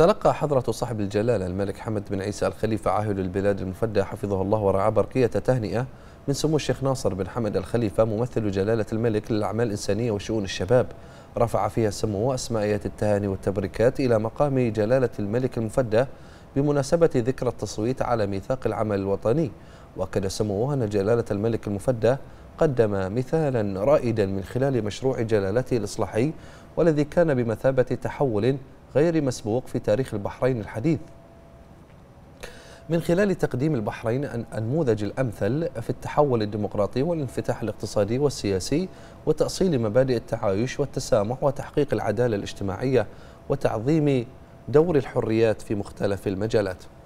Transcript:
تلقى حضرة صاحب الجلالة الملك حمد بن عيسى الخليفة عاهل البلاد المفدى حفظه الله ورعاه برقية تهنئة من سمو الشيخ ناصر بن حمد الخليفة ممثل جلالة الملك للأعمال الإنسانية وشؤون الشباب رفع فيها سمو أسمائية التهاني والتبريكات إلى مقام جلالة الملك المفدى بمناسبة ذكرى التصويت على ميثاق العمل الوطني وأكد سموه أن جلالة الملك المفدى قدم مثالا رائدا من خلال مشروع جلالته الإصلاحي والذي كان بمثابة تحول غير مسبوق في تاريخ البحرين الحديث من خلال تقديم البحرين النموذج الأمثل في التحول الديمقراطي والانفتاح الاقتصادي والسياسي وتأصيل مبادئ التعايش والتسامح وتحقيق العدالة الاجتماعية وتعظيم دور الحريات في مختلف المجالات